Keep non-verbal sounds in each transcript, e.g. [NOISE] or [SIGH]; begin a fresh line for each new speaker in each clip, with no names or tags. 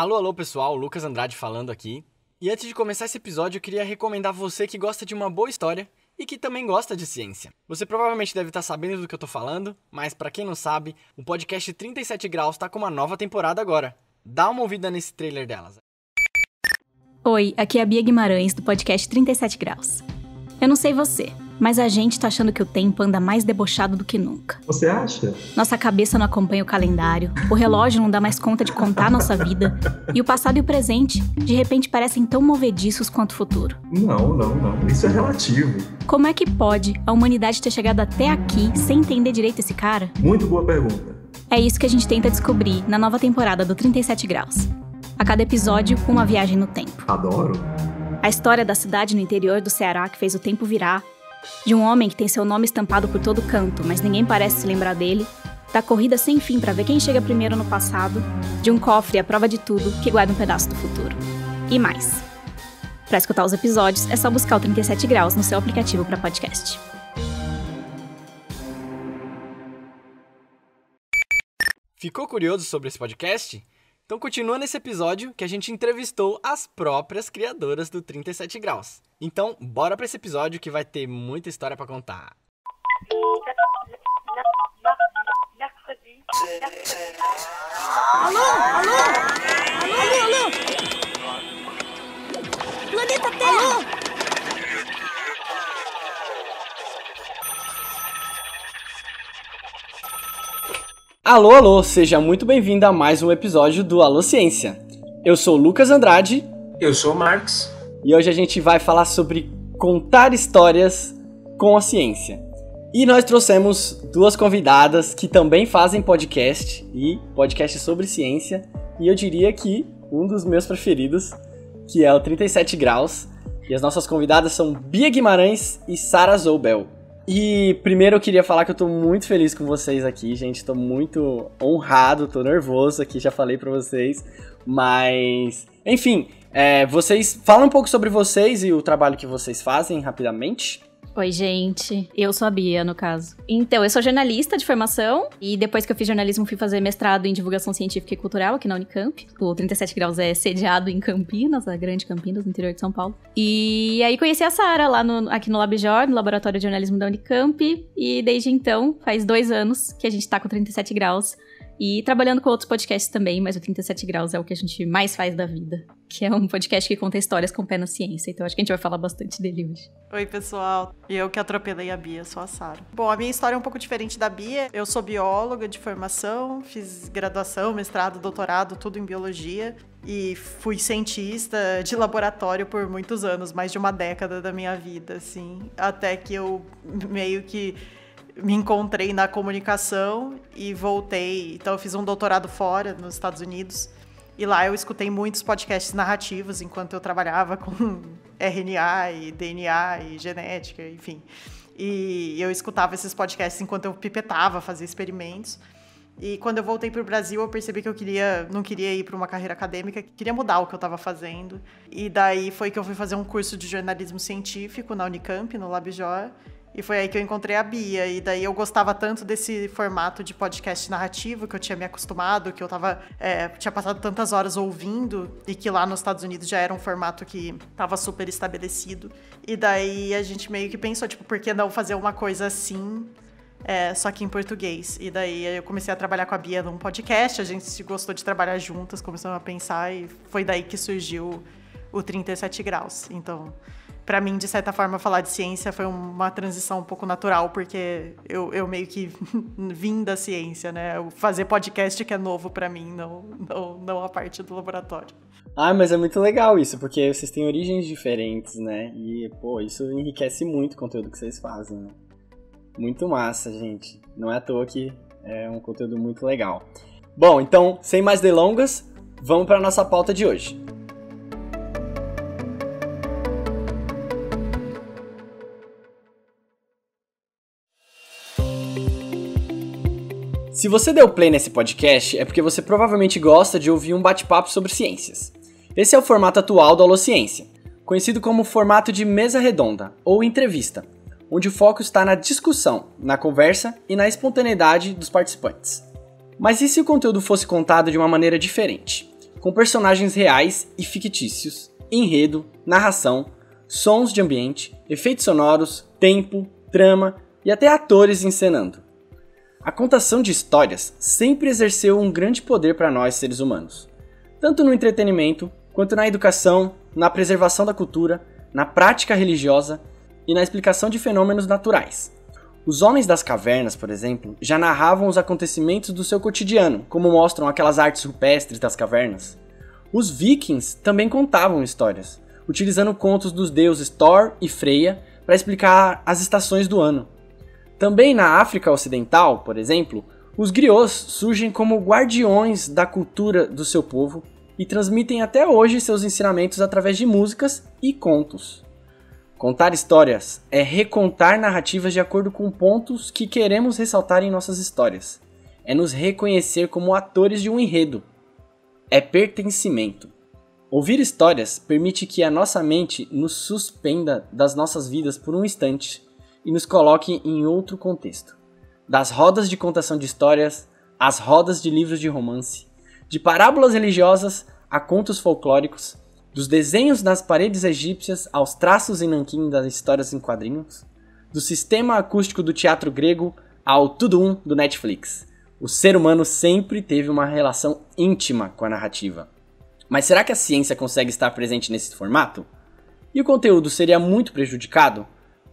Alô, alô pessoal, Lucas Andrade falando aqui. E antes de começar esse episódio, eu queria recomendar você que gosta de uma boa história e que também gosta de ciência. Você provavelmente deve estar sabendo do que eu tô falando, mas para quem não sabe, o podcast 37 Graus tá com uma nova temporada agora. Dá uma ouvida nesse trailer delas.
Oi, aqui é a Bia Guimarães do podcast 37 Graus. Eu não sei você, mas a gente tá achando que o tempo anda mais debochado do que nunca. Você acha? Nossa cabeça não acompanha o calendário, o relógio não dá mais conta de contar nossa vida, e o passado e o presente, de repente, parecem tão movediços quanto o futuro.
Não, não, não. Isso é relativo.
Como é que pode a humanidade ter chegado até aqui sem entender direito esse cara? Muito
boa pergunta.
É isso que a gente tenta descobrir na nova temporada do 37 Graus. A cada episódio, uma viagem no tempo. Adoro! A história da cidade no interior do Ceará que fez o tempo virar, de um homem que tem seu nome estampado por todo canto, mas ninguém parece se lembrar dele, da corrida sem fim para ver quem chega primeiro no passado, de um cofre à prova de tudo que guarda um pedaço do futuro. E mais. Para escutar os episódios, é só buscar o 37 Graus no seu aplicativo para podcast.
Ficou curioso sobre esse podcast? Então continua nesse episódio que a gente entrevistou as próprias criadoras do 37 Graus. Então, bora para esse episódio que vai ter muita história para contar.
Alô? Alô? Alô, alô, alô? Planeta Terra!
Alô? Alô, alô, seja muito bem-vindo a mais um episódio do Alô Ciência. Eu sou Lucas Andrade. Eu sou o Marcos. E hoje a gente vai falar sobre contar histórias com a ciência. E nós trouxemos duas convidadas que também fazem podcast e podcast sobre ciência, e eu diria que um dos meus preferidos, que é o 37 graus. E as nossas convidadas são Bia Guimarães e Sara Zobel. E primeiro eu queria falar que eu tô muito feliz com vocês aqui, gente. Tô muito honrado, tô nervoso aqui, já falei para vocês. Mas, enfim, é, vocês falam um pouco sobre vocês e o trabalho que vocês fazem rapidamente.
Oi, gente. Eu sou a Bia, no caso. Então, eu sou jornalista de formação e depois que eu fiz jornalismo, fui fazer mestrado em divulgação científica e cultural aqui na Unicamp. O 37 Graus é sediado em Campinas, a grande Campinas, no interior de São Paulo. E aí conheci a Sara lá no, aqui no LabJor, no Laboratório de Jornalismo da Unicamp. E desde então, faz dois anos que a gente tá com 37 Graus e trabalhando com outros podcasts também, mas o 37 Graus é o que a gente mais faz da vida que é um podcast que conta histórias com pé na ciência. Então acho que a gente vai falar bastante dele hoje.
Oi, pessoal. Eu que atropelei a Bia, sou a Sara. Bom, a minha história é um pouco diferente da Bia. Eu sou bióloga de formação, fiz graduação, mestrado, doutorado, tudo em biologia. E fui cientista de laboratório por muitos anos, mais de uma década da minha vida, assim. Até que eu meio que me encontrei na comunicação e voltei. Então, eu fiz um doutorado fora, nos Estados Unidos e lá eu escutei muitos podcasts narrativos enquanto eu trabalhava com [LAUGHS] RNA e DNA e genética, enfim. E eu escutava esses podcasts enquanto eu pipetava, fazia experimentos. E quando eu voltei para o Brasil, eu percebi que eu queria, não queria ir para uma carreira acadêmica, queria mudar o que eu estava fazendo. E daí foi que eu fui fazer um curso de jornalismo científico na Unicamp, no Labjor. E foi aí que eu encontrei a Bia. E daí eu gostava tanto desse formato de podcast narrativo que eu tinha me acostumado, que eu tava, é, tinha passado tantas horas ouvindo, e que lá nos Estados Unidos já era um formato que estava super estabelecido. E daí a gente meio que pensou, tipo, por que não fazer uma coisa assim? É, só que em português. E daí eu comecei a trabalhar com a Bia num podcast, a gente se gostou de trabalhar juntas, começamos a pensar, e foi daí que surgiu o 37 Graus. Então, para mim, de certa forma, falar de ciência foi uma transição um pouco natural, porque eu, eu meio que [LAUGHS] vim da ciência, né? Fazer podcast que é novo para mim, não, não, não a parte do laboratório.
Ah, mas é muito legal isso, porque vocês têm origens diferentes, né? E, pô, isso enriquece muito o conteúdo que vocês fazem, né? Muito massa, gente. Não é à toa que é um conteúdo muito legal. Bom, então, sem mais delongas, vamos para nossa pauta de hoje. Se você deu play nesse podcast, é porque você provavelmente gosta de ouvir um bate-papo sobre ciências. Esse é o formato atual do Alociência, conhecido como formato de mesa redonda ou entrevista, onde o foco está na discussão, na conversa e na espontaneidade dos participantes. Mas e se o conteúdo fosse contado de uma maneira diferente? Com personagens reais e fictícios, enredo, narração, sons de ambiente, efeitos sonoros, tempo, trama e até atores encenando. A contação de histórias sempre exerceu um grande poder para nós seres humanos, tanto no entretenimento, quanto na educação, na preservação da cultura, na prática religiosa e na explicação de fenômenos naturais. Os homens das cavernas, por exemplo, já narravam os acontecimentos do seu cotidiano, como mostram aquelas artes rupestres das cavernas. Os vikings também contavam histórias, utilizando contos dos deuses Thor e Freya para explicar as estações do ano. Também na África Ocidental, por exemplo, os griots surgem como guardiões da cultura do seu povo e transmitem até hoje seus ensinamentos através de músicas e contos. Contar histórias é recontar narrativas de acordo com pontos que queremos ressaltar em nossas histórias. É nos reconhecer como atores de um enredo. É pertencimento. Ouvir histórias permite que a nossa mente nos suspenda das nossas vidas por um instante e nos coloque em outro contexto. Das rodas de contação de histórias às rodas de livros de romance, de parábolas religiosas a contos folclóricos, dos desenhos nas paredes egípcias aos traços em nanquim das histórias em quadrinhos, do sistema acústico do teatro grego ao tudo um do Netflix. O ser humano sempre teve uma relação íntima com a narrativa. Mas será que a ciência consegue estar presente nesse formato? E o conteúdo seria muito prejudicado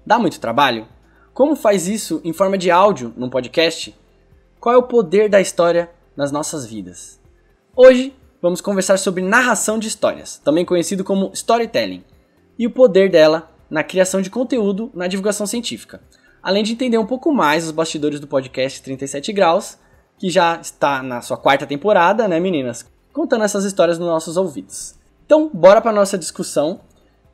Dá muito trabalho? Como faz isso em forma de áudio num podcast? Qual é o poder da história nas nossas vidas? Hoje vamos conversar sobre narração de histórias, também conhecido como storytelling, e o poder dela na criação de conteúdo na divulgação científica, além de entender um pouco mais os bastidores do podcast 37 Graus, que já está na sua quarta temporada, né, meninas? Contando essas histórias nos nossos ouvidos. Então, bora para nossa discussão.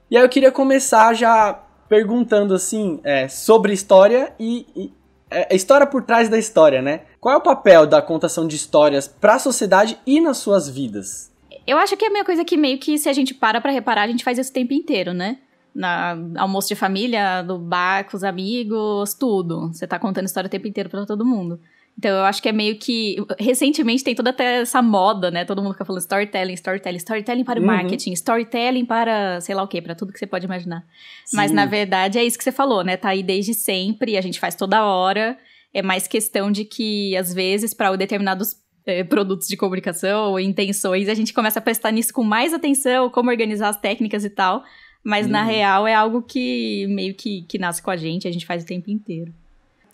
E aí eu queria começar já perguntando assim é, sobre história e, e é, é, história por trás da história, né? Qual é o papel da contação de histórias para a sociedade e nas suas vidas?
Eu acho que é uma coisa que meio que se a gente para para reparar, a gente faz isso o tempo inteiro, né? Na almoço de família, no bar, com os amigos, tudo. Você tá contando história o tempo inteiro para todo mundo. Então eu acho que é meio que. Recentemente tem toda até essa moda, né? Todo mundo fica falando storytelling, storytelling, storytelling para o uhum. marketing, storytelling para sei lá o quê, para tudo que você pode imaginar. Sim. Mas na verdade é isso que você falou, né? Tá aí desde sempre, a gente faz toda hora. É mais questão de que, às vezes, para determinados é, produtos de comunicação ou intenções, a gente começa a prestar nisso com mais atenção, como organizar as técnicas e tal. Mas uhum. na real é algo que meio que, que nasce com a gente, a gente faz o tempo inteiro.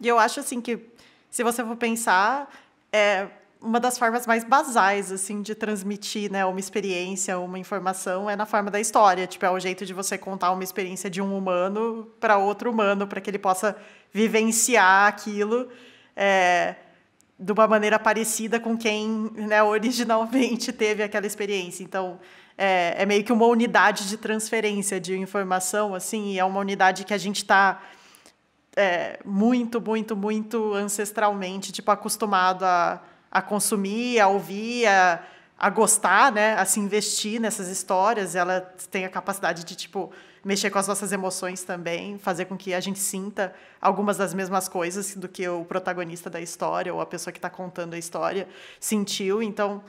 E eu acho assim que se você for pensar, é uma das formas mais basais assim de transmitir, né, uma experiência, uma informação é na forma da história, tipo é o jeito de você contar uma experiência de um humano para outro humano, para que ele possa vivenciar aquilo. É, de uma maneira parecida com quem né, originalmente teve aquela experiência. Então, é, é, meio que uma unidade de transferência de informação, assim, e é uma unidade que a gente está é, muito, muito, muito ancestralmente, tipo, acostumado a, a consumir, a ouvir, a, a gostar, né? A se investir nessas histórias. Ela tem a capacidade de, tipo, mexer com as nossas emoções também, fazer com que a gente sinta algumas das mesmas coisas do que o protagonista da história ou a pessoa que está contando a história sentiu. Então,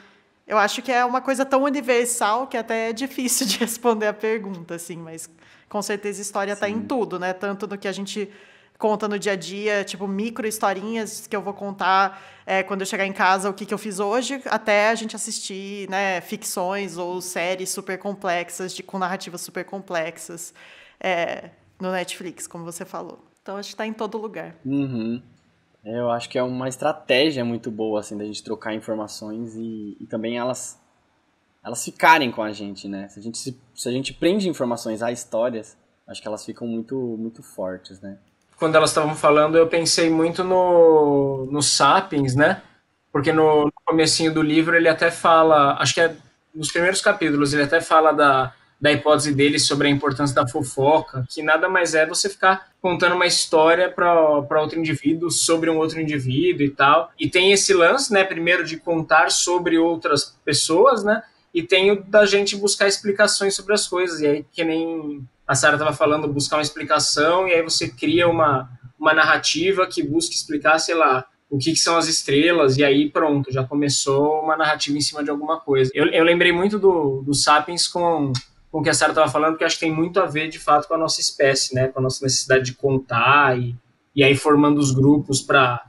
eu acho que é uma coisa tão universal que até é difícil de [LAUGHS] responder a pergunta, assim, mas com certeza a história está em tudo, né? Tanto do que a gente conta no dia a dia, tipo, micro historinhas que eu vou contar é, quando eu chegar em casa, o que, que eu fiz hoje, até a gente assistir né, ficções ou séries super complexas, de, com narrativas super complexas é, no Netflix, como você falou. Então, acho que está em todo lugar.
Uhum. É, eu acho que é uma estratégia muito boa, assim, da gente trocar informações e, e também elas elas ficarem com a gente, né? Se a gente, se, se a gente prende informações a histórias, acho que elas ficam muito, muito fortes, né?
quando elas estavam falando, eu pensei muito no, no Sapiens, né? Porque no, no comecinho do livro ele até fala, acho que é nos primeiros capítulos, ele até fala da, da hipótese dele sobre a importância da fofoca, que nada mais é você ficar contando uma história para outro indivíduo sobre um outro indivíduo e tal. E tem esse lance, né, primeiro de contar sobre outras pessoas, né? E tem o da gente buscar explicações sobre as coisas. E aí, que nem a Sara estava falando, buscar uma explicação, e aí você cria uma, uma narrativa que busca explicar, sei lá, o que, que, são as estrelas, e aí pronto, já começou uma narrativa em cima de alguma coisa. Eu, eu lembrei muito do, do Sapiens com, com o que a Sara estava falando, porque acho que tem muito a ver, de fato, com a nossa espécie, né? com a nossa necessidade de contar, e, e aí formando os grupos para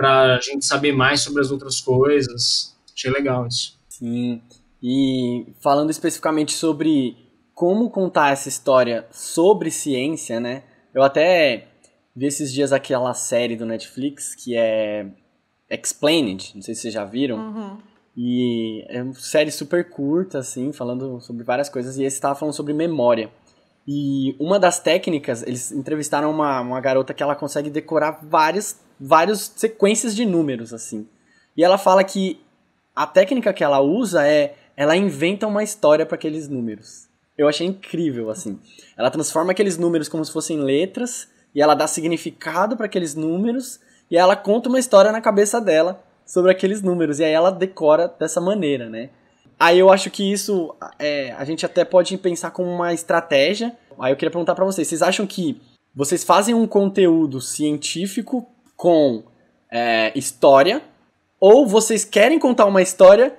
a gente saber mais sobre as outras coisas. Achei legal isso. Sim,
e falando especificamente sobre como contar essa história sobre ciência, né? Eu até vi esses dias aquela série do Netflix que é Explained, não sei se vocês já viram. Uhum. E é uma série super curta, assim, falando sobre várias coisas. E esse estava falando sobre memória. E uma das técnicas, eles entrevistaram uma, uma garota que ela consegue decorar várias, várias sequências de números, assim. E ela fala que a técnica que ela usa é ela inventa uma história para aqueles números. Eu achei incrível, assim. Ela transforma aqueles números como se fossem letras, e ela dá significado para aqueles números, e ela conta uma história na cabeça dela sobre aqueles números, e aí ela decora dessa maneira, né? Aí eu acho que isso é, a gente até pode pensar como uma estratégia. Aí eu queria perguntar para vocês: vocês acham que vocês fazem um conteúdo científico com é, história? Ou vocês querem contar uma história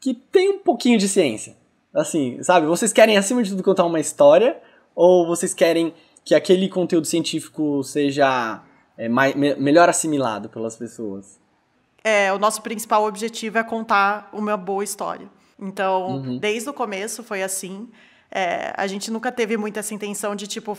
que tem um pouquinho de ciência? Assim, sabe? Vocês querem, acima de tudo, contar uma história? Ou vocês querem que aquele conteúdo científico seja é, mais, me, melhor assimilado pelas pessoas?
É, o nosso principal objetivo é contar uma boa história. Então, uhum. desde o começo foi assim. É, a gente nunca teve muito essa intenção de, tipo,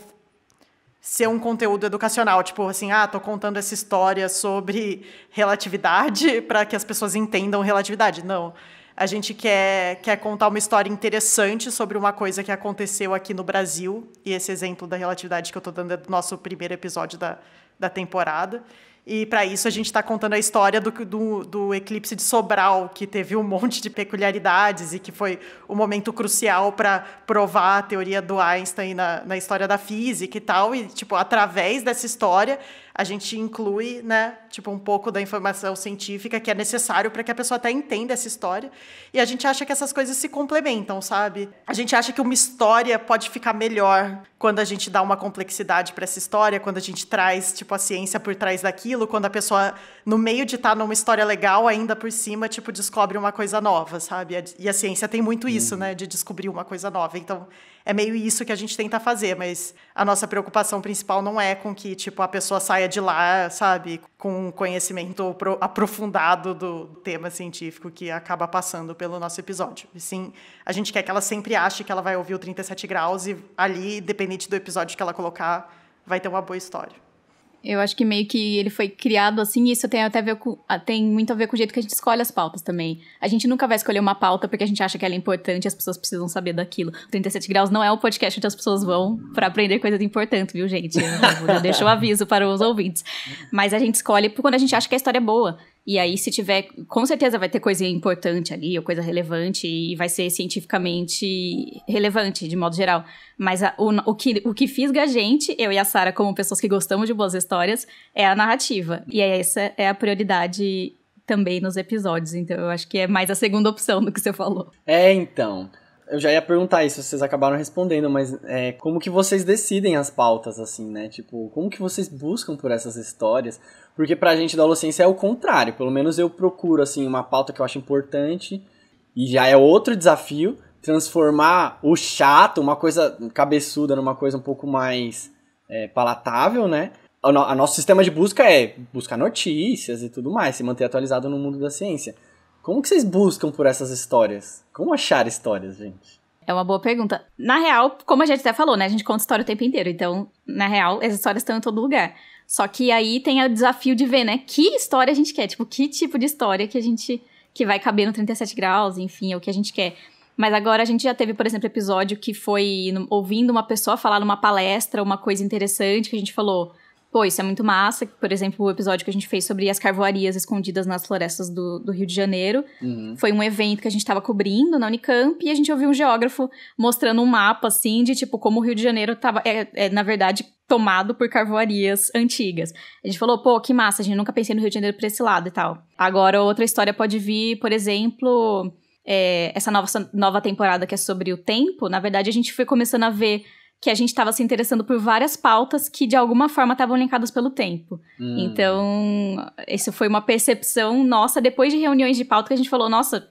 ser um conteúdo educacional, tipo assim, ah, tô contando essa história sobre relatividade [LAUGHS] para que as pessoas entendam relatividade. Não. A gente quer, quer contar uma história interessante sobre uma coisa que aconteceu aqui no Brasil, e esse exemplo da relatividade que eu estou dando é do nosso primeiro episódio da, da temporada. E para isso a gente está contando a história do, do, do, eclipse de Sobral, que teve um [LAUGHS] monte de peculiaridades e que foi o um momento crucial para provar a teoria do Einstein na, na história da física e tal. E, tipo, através dessa história, a gente inclui, né, tipo, um pouco da informação científica que é necessário para que a pessoa até entenda essa história. E a gente acha que essas coisas se complementam, sabe? A gente acha que uma história pode ficar melhor quando a gente dá uma complexidade para essa história, quando a gente traz, tipo, a ciência por trás daquilo, quando a pessoa, no meio de estar tá numa história legal, ainda por cima, tipo, descobre uma coisa nova, sabe? E a ciência tem muito isso, uhum. né, de descobrir uma coisa nova. Então, é meio isso que a gente tenta fazer, mas a nossa preocupação principal não é com que, tipo, a pessoa saia de lá, sabe, com um conhecimento aprofundado do tema científico que acaba passando pelo nosso episódio. E sim, a gente quer que ela sempre ache que ela vai ouvir o 37 graus e ali, dependente do episódio que ela colocar, vai ter uma boa história.
Eu acho que meio que ele foi criado assim, e isso tem até ver com, ah, tem muito a ver com o jeito que a gente escolhe as pautas também. A gente nunca vai escolher uma pauta porque a gente acha que ela é importante e as pessoas precisam saber daquilo. 37 graus não é o podcast onde as pessoas vão para aprender coisas importantes, viu, gente? Eu, eu deixo o aviso para os ouvintes. Mas a gente escolhe quando a gente acha que a história é boa. E aí, se tiver, com certeza vai ter coisa importante ali, ou coisa relevante, e vai ser cientificamente relevante, de modo geral. Mas a, o, o, que, o que fisga a gente, eu e a Sara, como pessoas que gostamos de boas histórias, é a narrativa. E essa é a prioridade também nos episódios. Então, eu acho que é mais a segunda opção do que você falou. É,
então. Eu já ia perguntar isso, vocês acabaram respondendo, mas é, como que vocês decidem as pautas, assim, né? Tipo, como que vocês buscam por essas histórias? Porque pra gente da docência é o contrário. Pelo menos eu procuro, assim, uma pauta que eu acho importante. E já é outro desafio transformar o chato, uma coisa cabeçuda, numa coisa um pouco mais é, palatável, né? O no, nosso sistema de busca é buscar notícias e tudo mais, se manter atualizado no mundo da ciência. Como que vocês buscam por essas histórias? Como achar histórias, gente?
É uma boa pergunta. Na real, como a gente até falou, né? A gente conta história o tempo inteiro. Então, na real, as histórias estão em todo lugar. Só que aí tem o desafio de ver, né? Que história a gente quer, tipo, que tipo de história que a gente que vai caber no 37 graus, enfim, é o que a gente quer. Mas agora a gente já teve, por exemplo, episódio que foi ouvindo uma pessoa falar numa palestra, uma coisa interessante que a gente falou, pô, isso é muito massa. Por exemplo, o episódio que a gente fez sobre as carvoarias escondidas nas florestas do, do Rio de Janeiro. Uhum. Foi um evento que a gente estava cobrindo na Unicamp e a gente ouviu um geógrafo mostrando um mapa, assim, de tipo, como o Rio de Janeiro tava, é, é na verdade, tomado por carvoarias antigas. A gente falou, pô, que massa, a gente nunca pensei no Rio de Janeiro por esse lado e tal. Agora, outra história pode vir, por exemplo. É, essa nova, nova temporada que é sobre o tempo, na verdade a gente foi começando a ver que a gente estava se interessando por várias pautas que de alguma forma estavam linkadas pelo tempo. Hum. Então, isso foi uma percepção nossa depois de reuniões de pauta que a gente falou, nossa,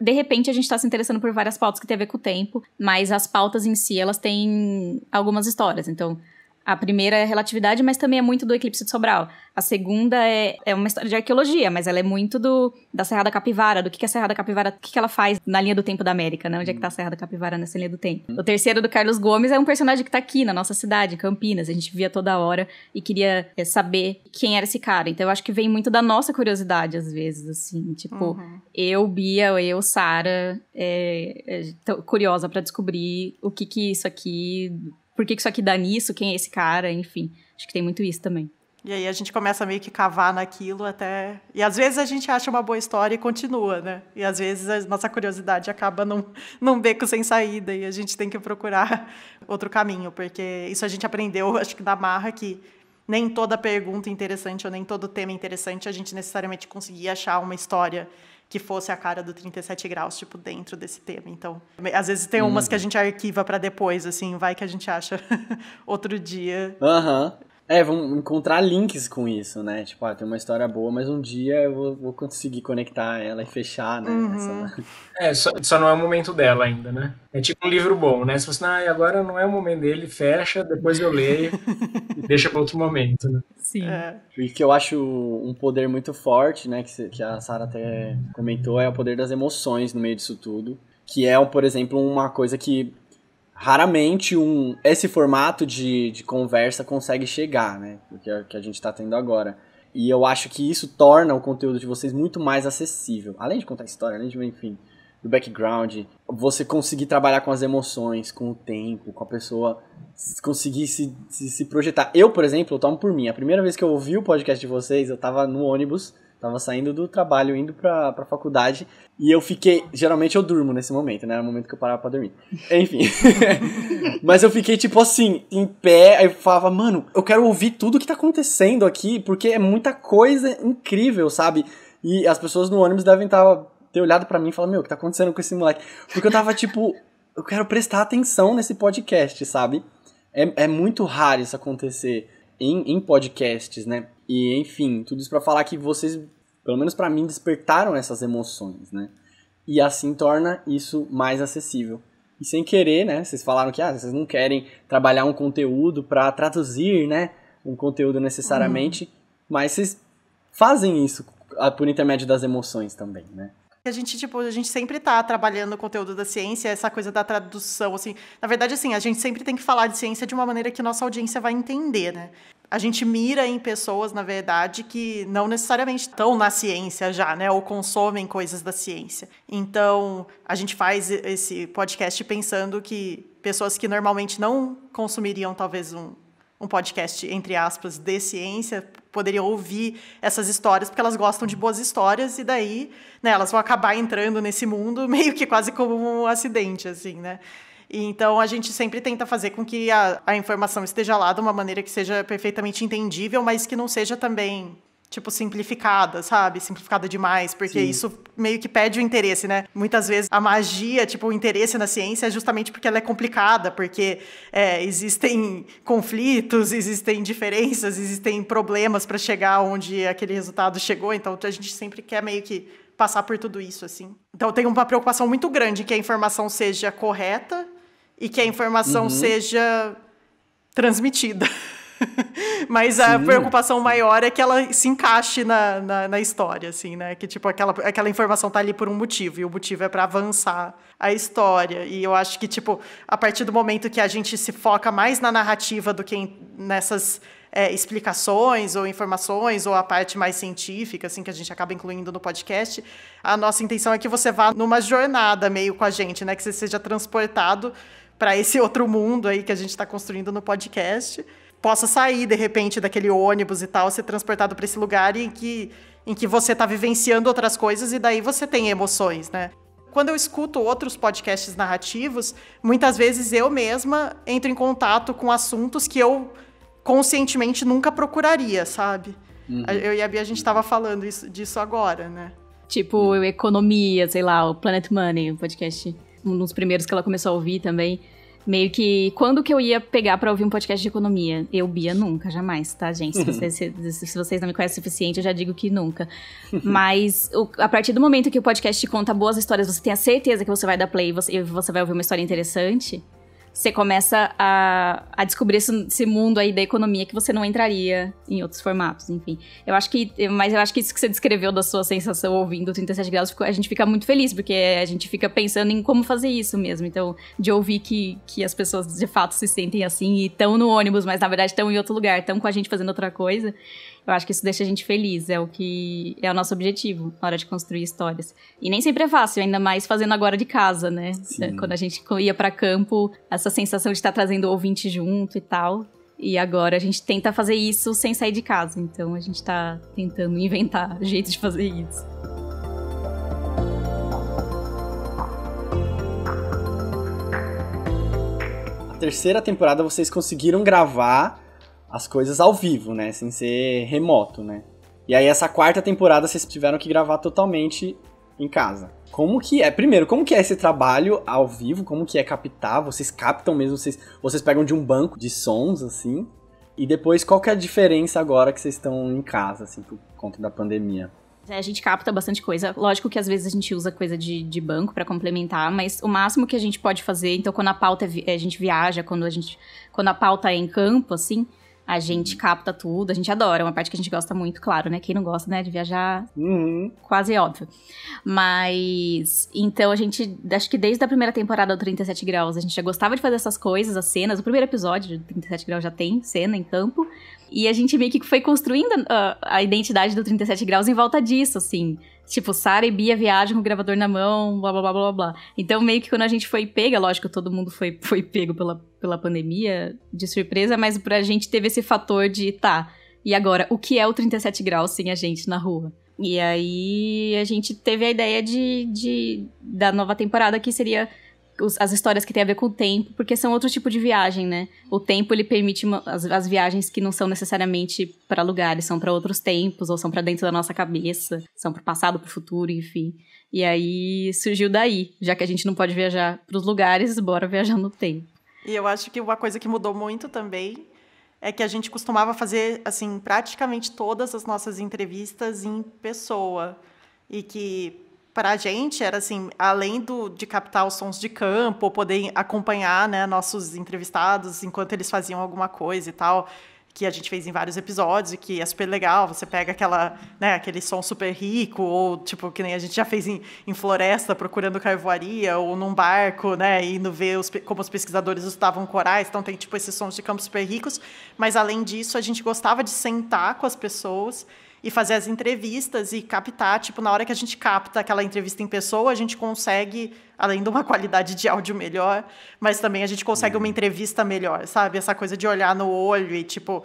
de repente a gente está se interessando por várias pautas que tem a ver com o tempo, mas as pautas em si, elas têm algumas histórias. Então, a primeira é relatividade, mas também é muito do eclipse de Sobral. A segunda é, é uma história de arqueologia, mas ela é muito do da Serra da Capivara, do que, que a Serra da Capivara, o que, que ela faz na linha do tempo da América, né? Onde é que tá a Serra da Capivara nessa linha do tempo. O terceiro do Carlos Gomes é um personagem que tá aqui na nossa cidade, em Campinas. A gente via toda hora e queria é, saber quem era esse cara. Então eu acho que vem muito da nossa curiosidade, às vezes, assim. Tipo, uhum. eu, Bia, eu, Sara, é, é curiosa para descobrir o que que isso aqui por que, isso aqui dá nisso, quem é esse cara, enfim. Acho que tem muito isso também.
E aí a gente começa meio que cavar naquilo até.
E às vezes a gente acha uma boa história e continua, né?
E às vezes a nossa curiosidade acaba num, [LAUGHS] num beco sem saída e a gente tem que procurar [LAUGHS] outro caminho, porque isso a gente aprendeu, [LAUGHS] acho que da marra, que nem toda pergunta interessante ou nem todo tema interessante a gente necessariamente conseguia achar uma história que fosse a cara do 37 graus, tipo, dentro desse tema. Então, às vezes tem umas que a uhum. gente arquiva para depois, assim, vai que a gente acha [LAUGHS] outro dia.
Aham. É, vão encontrar links com isso, né? Tipo, ah, tem uma história boa, mas um
dia eu vou, vou conseguir conectar ela e fechar, né? Uhum. Essa... É, só, só, não é o momento dela ainda, né? É tipo um livro bom, né? Se você, ah, agora não é o momento dele, fecha, depois eu leio e [LAUGHS] deixa para outro momento, né? Sim. É. E que eu acho um poder muito
forte, né? Que, que a Sara até comentou, é o poder das emoções no meio disso tudo. Que é, por exemplo, uma coisa que raramente um, esse formato de, de conversa consegue chegar, né? Que a, que a gente está tendo agora. E eu acho que isso torna o conteúdo de vocês muito mais acessível. Além de contar história, além de, enfim, do background, você conseguir trabalhar com as emoções, com o tempo, com a pessoa, conseguir se, se, se projetar. Eu, por exemplo, eu tomo por mim. A primeira vez que eu ouvi o podcast de vocês, eu tava no ônibus, tava saindo do trabalho, indo pra, pra faculdade, e eu fiquei. Geralmente eu durmo nesse momento, né? Era o momento que eu parava pra dormir. Enfim. [LAUGHS] Mas eu fiquei, tipo assim, em pé, aí eu falava, mano, eu quero ouvir tudo que tá acontecendo aqui, porque é muita coisa incrível, sabe? E as pessoas no ônibus devem estar tá ter olhado para mim e falar, meu, o que tá acontecendo com esse moleque? Porque eu tava tipo, eu quero prestar atenção nesse podcast, sabe? É, é muito raro isso acontecer em, em podcasts, né? E enfim, tudo isso para falar que vocês, pelo menos para mim, despertaram essas emoções, né? E assim torna isso mais acessível. E sem querer, né? Vocês falaram que ah, vocês não querem trabalhar um conteúdo para traduzir, né? Um conteúdo necessariamente, uhum. mas vocês fazem isso ah, por intermédio das emoções também, né?
A gente, tipo, a gente sempre tá trabalhando o conteúdo da ciência, essa coisa da tradução, assim. Na verdade, assim, a gente sempre tem que falar de ciência de uma maneira que nossa audiência vai entender, né? A gente mira em pessoas, na verdade, que não necessariamente estão na ciência já, né? Ou consomem coisas da ciência. Então, a gente faz esse podcast pensando que pessoas que normalmente não consumiriam, talvez, um, um podcast, entre aspas, de ciência, poderia ouvir essas histórias, porque elas gostam de boas histórias, e daí né, elas vão acabar entrando nesse mundo [LAUGHS] meio que quase como um acidente, assim, né? Então, a gente sempre tenta fazer com que a, a informação esteja lá de uma maneira que seja perfeitamente entendível, mas que não seja também tipo, simplificada, sabe? Simplificada demais, porque Sim. isso meio que pede o interesse, né? Muitas vezes a magia, tipo, o interesse na ciência é justamente porque ela é complicada, porque é, existem conflitos, existem diferenças, existem problemas para chegar onde aquele resultado chegou, então a gente sempre quer meio que passar por tudo isso, assim. Então eu tenho uma preocupação muito grande que a informação seja correta e que a informação uhum. seja transmitida. [LAUGHS] [LAUGHS] Mas a Sim. preocupação maior é que ela se encaixe na, na, na, história, assim, né? Que, tipo, aquela, aquela informação tá ali por um motivo, e o motivo é para avançar a história. E eu acho que, tipo, a partir do momento que a gente se foca mais na narrativa do que em, nessas é, explicações ou informações ou a parte mais científica, assim, que a gente acaba incluindo no podcast, a nossa intenção é que você vá numa jornada meio com a gente, né? Que você seja transportado para esse outro mundo aí que a gente está construindo no podcast possa sair de repente daquele ônibus e tal, ser transportado para esse lugar em que em que você está vivenciando outras coisas e daí você tem emoções, né? Quando eu escuto outros podcasts narrativos, muitas vezes eu mesma entro em contato com assuntos que eu conscientemente nunca procuraria, sabe? Uhum. Eu e a Bia, a gente estava falando isso, disso agora, né?
Tipo, economia, sei lá, o Planet Money, o podcast, um dos primeiros que ela começou a ouvir também. Meio que quando que eu ia pegar para ouvir um podcast de economia? Eu, Bia, nunca, jamais, tá, gente? Se, uhum. vocês, se, se vocês, não me conhecem o suficiente, eu já digo que nunca. Mas o, a partir do momento que o podcast te conta boas histórias, você tem a certeza que você vai dar play e você, e você vai ouvir uma história interessante, você começa a, a descobrir esse, esse, mundo aí da economia que você não entraria em outros formatos, enfim. Eu acho que, mas eu acho que isso que você descreveu da sua sensação ouvindo 37 graus, a gente fica muito feliz, porque a gente fica pensando em como fazer isso mesmo. Então, de ouvir que, que as pessoas de fato se sentem assim e estão no ônibus, mas na verdade estão em outro lugar, estão com a gente fazendo outra coisa. Eu acho que isso deixa a gente feliz, é o que é o nosso objetivo na hora de construir histórias. E nem sempre é fácil, ainda mais fazendo agora de casa, né? Sim. Quando a gente ia para campo, essa sensação de estar tá trazendo ouvinte junto e tal. E agora a gente tenta fazer isso sem sair de casa, então a gente está tentando inventar [LAUGHS] jeitos de fazer isso.
A terceira temporada vocês conseguiram gravar as coisas ao vivo, né? Sem ser remoto, né? E aí essa quarta temporada vocês tiveram que gravar totalmente em casa. Como que é? Primeiro, como que é esse trabalho ao vivo? Como que é captar? Vocês captam mesmo? Vocês, vocês pegam de um banco de sons, assim? E depois, qual que é a diferença agora que vocês estão em casa, assim, por conta da pandemia?
É, a gente capta bastante coisa. Lógico que às vezes a gente usa coisa de, de banco para complementar, mas o máximo que a gente pode fazer, então quando a pauta é, é a gente viaja, quando a gente quando a pauta é em campo, assim, a gente uhum. capta tudo, a gente adora, é uma parte que a gente gosta muito, claro, né? Quem não gosta, né, de viajar, uhum. quase óbvio. Mas, então a gente, acho que desde a primeira temporada do 37 Graus, a gente já gostava de fazer essas coisas, as cenas. O primeiro episódio do 37 Graus já tem cena em campo. E a gente meio que foi construindo a, ah, a identidade do 37 Graus em volta disso, assim. Tipo, Sara e Bia viajam com o gravador na mão, blá, blá, blá, blá, blá. Então, meio que quando a gente foi pega, lógico, todo mundo foi, [LAUGHS] foi pego pela, pela pandemia de surpresa, mas pra gente teve esse fator de, tá, e agora, o que é o 37 graus sem a gente na rua? E aí, a gente teve a ideia de, de da nova temporada que seria os, as histórias que têm a ver com o tempo, porque são outro tipo de viagem, né? O tempo ele permite uma, as, as, viagens que não são necessariamente para lugares, são para outros tempos, ou são para dentro da nossa cabeça, são para o passado, para o futuro, enfim. E aí surgiu daí, já que a gente não pode viajar para os lugares, bora viajar no tempo.
E eu acho que uma coisa que mudou muito também é que a gente costumava fazer assim praticamente todas as nossas entrevistas em pessoa e que para a gente era assim, além do, de captar os sons de campo, poder acompanhar né, nossos entrevistados enquanto eles faziam alguma coisa e tal, que a gente fez em vários episódios e que é super legal, você pega aquela, né, aquele som super rico, ou tipo, que nem a gente já fez em, em floresta procurando carvoaria, ou num barco, né, indo ver os, como os pesquisadores estavam corais, então tem tipo esses sons de campo super ricos, mas além disso a gente gostava de sentar com as pessoas e fazer as entrevistas e captar. Tipo, na hora que a gente capta aquela entrevista em pessoa, a gente consegue, além de uma [LAUGHS] qualidade de áudio melhor, mas também a gente consegue uma uhum. entrevista melhor, sabe? Essa coisa de olhar no olho e, tipo,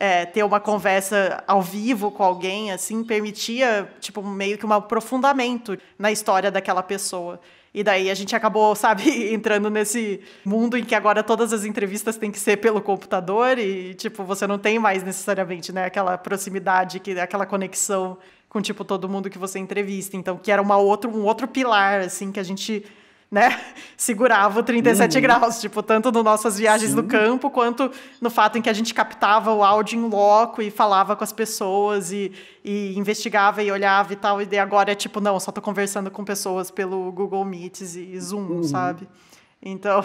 é, ter uma conversa ao vivo com alguém, assim, permitia, tipo, meio que um aprofundamento na história daquela pessoa. E daí a gente acabou, [LAUGHS] sabe, entrando nesse mundo em que agora todas as entrevistas têm que ser pelo computador e, tipo, você não tem mais necessariamente, né, aquela proximidade, que aquela conexão com, tipo, todo mundo que você entrevista. Então, que era uma outro, um outro pilar, assim, que a gente né, [LAUGHS] segurava o 37 uhum. graus, tipo, tanto nas nossas viagens Sim. no campo, quanto no fato em que a gente captava o áudio em loco e falava com as pessoas e, e investigava e olhava e tal, e agora é tipo, não, só tô conversando com pessoas pelo Google Meets e Zoom, uhum. sabe? Então,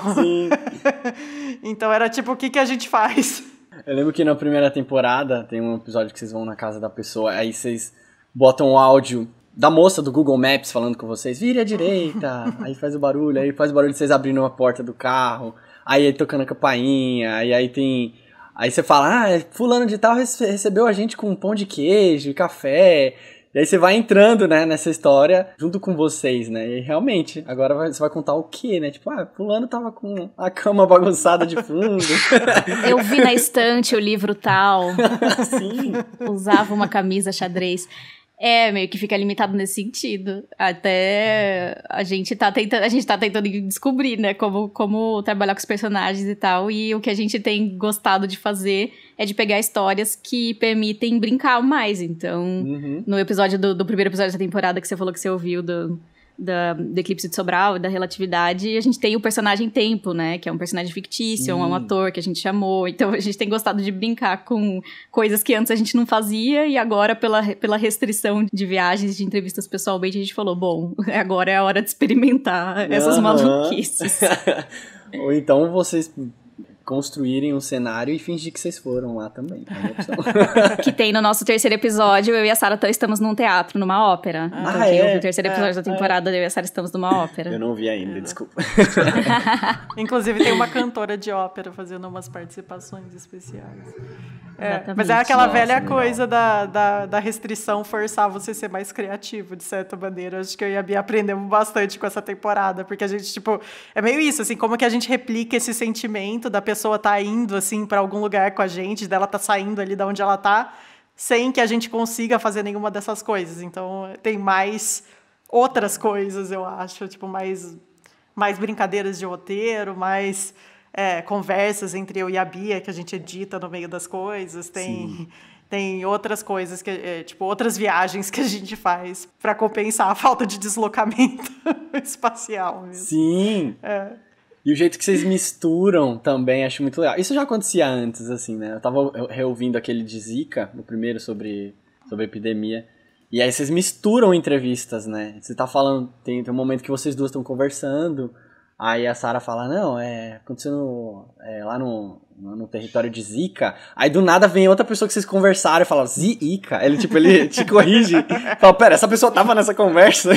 [LAUGHS] então era tipo, o que, que a gente faz?
Eu lembro que na primeira temporada tem um episódio que vocês vão na casa da pessoa, aí vocês botam o áudio da moça do Google Maps falando com vocês, vire à direita, [LAUGHS] aí faz o barulho, aí faz o barulho de vocês abrindo uma porta do carro, aí, aí tocando a campainha, aí, aí tem. Aí você fala, ah, é fulano de tal recebeu a gente com um pão de queijo e café. E aí você vai entrando, né, nessa história junto com vocês, né? E realmente, agora vai, você vai contar o quê, né? Tipo, ah,
fulano tava com
a cama bagunçada de fundo.
[LAUGHS] Eu vi na estante o livro tal. [LAUGHS] Sim. Usava uma camisa xadrez. É, meio que fica limitado nesse sentido. Até a gente tá tentando, a gente tá tentando descobrir, né, como, como trabalhar com os personagens e tal. E o que a gente tem gostado de fazer é de pegar histórias que permitem brincar mais. Então, uhum. no episódio do, do, primeiro episódio da temporada que você falou que você ouviu do, da, do Eclipse de Sobral, da Relatividade, e a gente tem o personagem Tempo, né? Que é um personagem fictício, hum. um ator que a gente chamou. Então a gente tem gostado de brincar com coisas que antes a gente não fazia, e agora, pela, pela restrição de viagens, de entrevistas pessoalmente, a gente falou: bom, [LAUGHS] agora é a hora de experimentar essas uhum. maluquices.
[LAUGHS] Ou então vocês construírem um cenário e fingir que vocês foram lá também. Tá?
É [LAUGHS] que tem no nosso terceiro episódio, eu e a Sara estamos num teatro, numa ópera. Ah, então, é? o terceiro é, episódio é, da temporada, eu e a Sara estamos numa ópera. Eu não vi ainda, é. desculpa.
[LAUGHS] Inclusive, tem uma [LAUGHS] cantora de ópera fazendo umas participações especiais.
É, mas é aquela Nossa, velha legal. coisa
da, da, da, restrição forçar você a ser mais criativo, de certa maneira. Acho que eu e a Bia aprendemos bastante com essa temporada, porque a gente, tipo, é meio isso, assim, como que a gente replica esse sentimento da pessoa pessoa tá indo assim para algum lugar com a gente, dela tá saindo ali da onde ela tá, sem que a gente consiga fazer nenhuma dessas coisas. Então tem mais outras coisas, eu acho, tipo mais mais brincadeiras de roteiro, mais é, conversas entre eu e a Bia que a gente edita no meio das coisas, tem Sim tem outras coisas que é, tipo outras viagens que a gente faz para compensar a falta de deslocamento [LAUGHS] espacial mesmo.
sim é. E o jeito que vocês misturam também acho muito legal. Isso já acontecia antes, assim, né? Eu tava reouvindo aquele de Zika, o primeiro sobre, sobre epidemia. E aí vocês misturam entrevistas, né? Você tá falando, tem, tem um momento que vocês duas estão conversando, aí a Sara fala, não, é, aconteceu no, é, lá no, no território de Zika. Aí do nada vem outra pessoa que vocês conversaram e fala, Zika. Ele, tipo, ele te corrige. [LAUGHS] fala, pera, essa pessoa tava nessa conversa.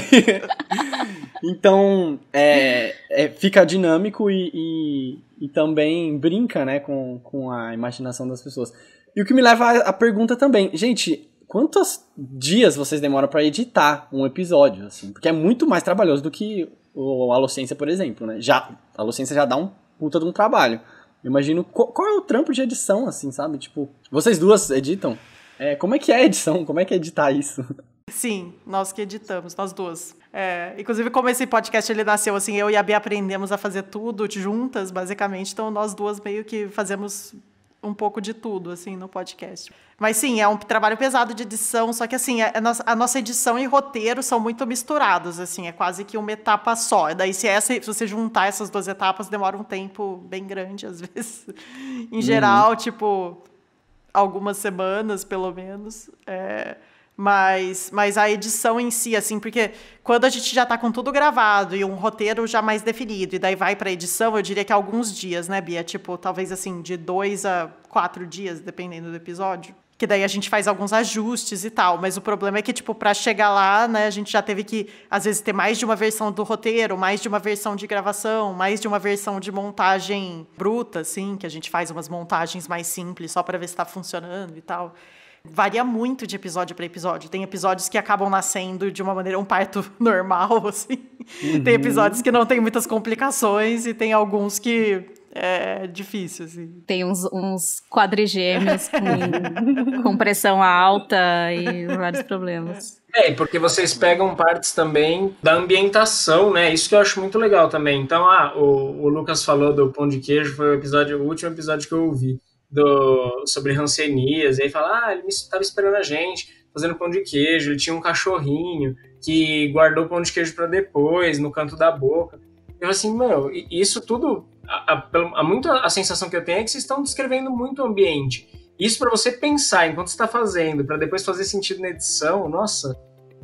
Então, é, é, fica dinâmico e, e, e, também brinca né, com, com a imaginação das pessoas. E o que me leva à pergunta também, gente, quantos dias vocês demoram para editar um episódio? Assim? Porque é muito mais trabalhoso do que o Alocência, por exemplo. Né? Já, a Alocência já dá um puta de um trabalho. Eu imagino, qual, é o trampo de edição, assim, sabe? Tipo, vocês duas editam? É, como é que é a edição? Como é que é editar isso?
Sim, nós que editamos, nós duas. É, inclusive, como esse podcast ele nasceu assim, eu e a Bia aprendemos a fazer tudo juntas, basicamente, então nós duas meio que fazemos um pouco de tudo, assim, no podcast. Mas sim, é um trabalho pesado de edição, só que assim, a nossa, a nossa edição e roteiro são muito misturados, assim, é quase que uma etapa só. Daí, se, essa, se você juntar essas duas etapas, demora um tempo bem grande, às [LAUGHS] vezes. em uhum. geral, tipo, algumas semanas, pelo menos. É... Mas, mas a edição em si, assim, porque quando a gente já está com tudo gravado e um roteiro já mais definido, e daí vai para edição, eu diria que alguns dias, né, Bia? Tipo, talvez assim, de dois a quatro dias, dependendo do episódio. Que daí a gente faz alguns ajustes e tal. Mas o problema é que, tipo, para chegar lá, né, a gente já teve que, às vezes, ter mais de uma versão do roteiro, mais de uma versão de gravação, mais de uma versão de montagem bruta, assim, que a gente faz umas montagens mais simples só para ver se está funcionando e tal varia muito de episódio para episódio. Tem episódios que acabam nascendo de uma maneira um parto [LAUGHS] normal, assim.
Uhum. Tem episódios
que não tem muitas complicações e tem alguns que é difícil, assim.
Tem uns, uns quadrigêmeos com, [LAUGHS] pressão alta e vários problemas.
É, porque vocês pegam partes também da ambientação, né? Isso que eu acho muito legal também. Então, ah, o, o Lucas falou do pão de queijo, foi o episódio, o último episódio que eu ouvi do, sobre Rancenias, e aí fala, ah, ele estava esperando a gente, fazendo pão de queijo, ele tinha um cachorrinho que guardou pão de queijo para depois, no canto da boca. Eu assim, meu, isso tudo, a, a, a, muito, a sensação que eu tenho é que vocês estão descrevendo muito o ambiente. Isso para você pensar enquanto está fazendo, para depois fazer sentido na edição, nossa,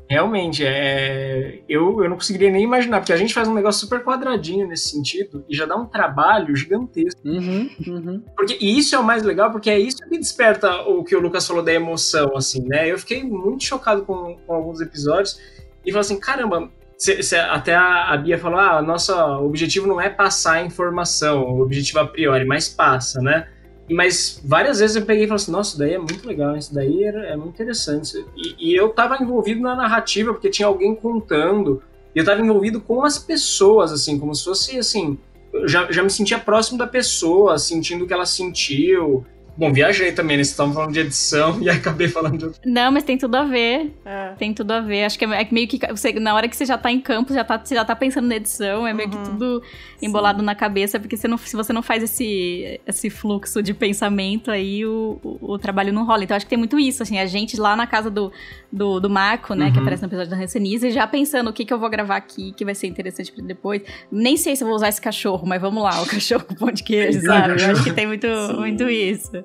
Realmente, é... eu, eu não conseguiria nem imaginar, porque a gente faz um negócio super quadradinho nesse sentido e já dá um trabalho gigantesco. Uhum, uhum. Porque, e isso é o mais legal, porque é isso que desperta o que o Lucas falou da emoção, assim, né? Eu fiquei muito chocado com, com alguns episódios e falei assim: caramba, cê, cê, até a, a, Bia falou: ah, nosso objetivo não é passar informação, o objetivo é a priori, mas passa, né? Mas várias vezes eu peguei e falei assim, nossa, isso daí é muito legal, isso daí era, é muito interessante. E, e eu estava envolvido na narrativa, porque tinha alguém contando, e eu estava envolvido com as pessoas, assim, como se fosse, assim, já, já me sentia próximo da pessoa, sentindo o que ela sentiu, Bom, viajei também, eles né? estavam falando de edição [LAUGHS] e acabei falando
de... Não, mas tem tudo a ver. É. Tem tudo a ver. Acho que é, é meio que você, na hora que você já tá em campo, já tá, você já tá pensando na edição, é meio que uhum. tudo embolado Sim. na cabeça, porque você não, se você não faz esse, esse fluxo de pensamento, aí o, o, o, trabalho não rola. Então acho que tem muito isso, assim, a gente lá na casa do, do, do Marco, né, uhum. que aparece no episódio da Hansenise, já pensando o que, que eu vou gravar aqui, que vai ser interessante pra depois. Nem sei se eu vou usar esse cachorro, mas vamos lá, o [LAUGHS] cachorro com pão de queijo, sabe? Eu acho que tem muito, muito isso.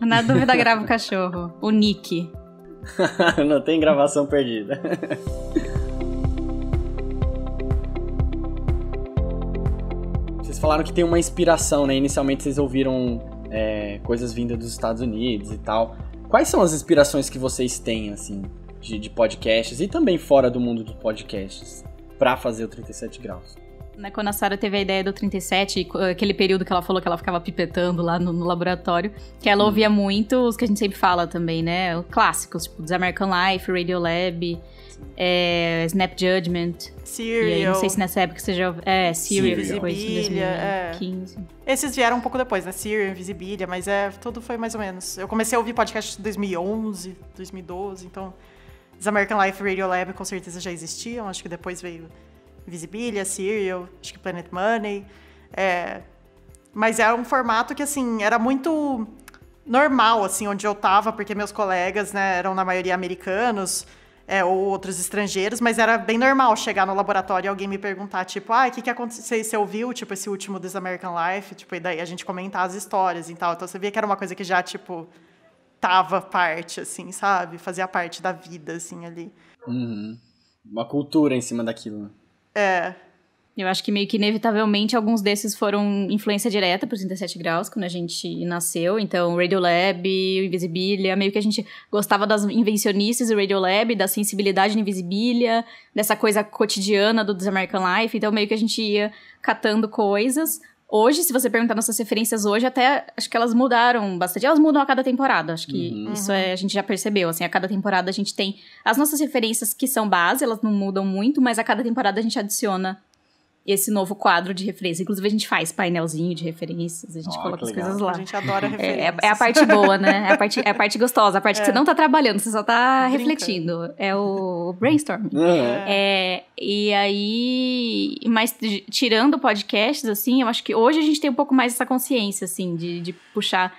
Na dúvida, grava o cachorro. O Nick.
[LAUGHS] Não tem gravação perdida. Vocês falaram que tem uma inspiração, né? Inicialmente vocês ouviram é, coisas vindas dos Estados Unidos e tal. Quais são as inspirações que vocês têm, assim, de, de podcasts e também fora do mundo dos podcasts para fazer o 37 graus?
Né, quando a Sarah teve a ideia do 37, aquele período que ela falou que ela ficava pipetando lá no, no laboratório, que ela hum. ouvia muito os que a gente sempre fala também, né? Clássicos, tipo The American Life, Radio Lab, é, Snap Judgment. Serial. E aí, não sei se nessa época você já É, Serial. Invisibilia, é.
Esses vieram um pouco depois, né? Serial, Invisibilia, mas é, tudo foi mais ou menos. Eu comecei a ouvir podcast em 2011, 2012, então... *The American Life Radio Lab com certeza já existiam, acho que depois veio Visibilia, Serial, acho que Planet Money. É, mas era é um formato que, assim, era muito normal, assim, onde eu tava, porque meus colegas, né, eram na maioria americanos é, ou outros estrangeiros, mas era bem normal chegar no laboratório e alguém me perguntar, tipo, ah, o que que aconteceu, você ouviu, tipo, esse último This American Life? Tipo, e daí a gente comentar as histórias e tal. Então você via que era uma coisa que já, tipo, tava parte, assim, sabe? Fazia parte da vida, assim, ali.
Uhum. Uma cultura em cima daquilo, né?
É. Eu acho que meio que inevitavelmente alguns desses foram influência direta os 37 graus quando a gente nasceu. Então, Radiolab, Invisibilia, meio que a gente gostava das invencionices do Radiolab, da sensibilidade do Invisibilia, dessa coisa cotidiana do This American Life. Então, meio que a gente ia catando coisas. Hoje, se você perguntar nossas referências hoje, até acho que elas mudaram bastante. Elas mudam a cada temporada, acho que uhum. isso uhum. é, a gente já percebeu. Assim, a cada temporada a gente tem as nossas referências que são base, elas não mudam muito, mas a cada temporada a gente adiciona esse novo quadro de referência. Inclusive, a gente faz painelzinho de referências, a gente oh, coloca as coisas lá. A gente adora é, é referências. É, é, a parte boa, né? É a parte, é a parte gostosa, a parte é. que você não tá trabalhando, você só tá, tá Brincando. refletindo. É o brainstorm. É. é. e aí... Mas tirando podcasts, assim, eu acho que hoje a gente tem um pouco mais essa consciência, assim, de, de puxar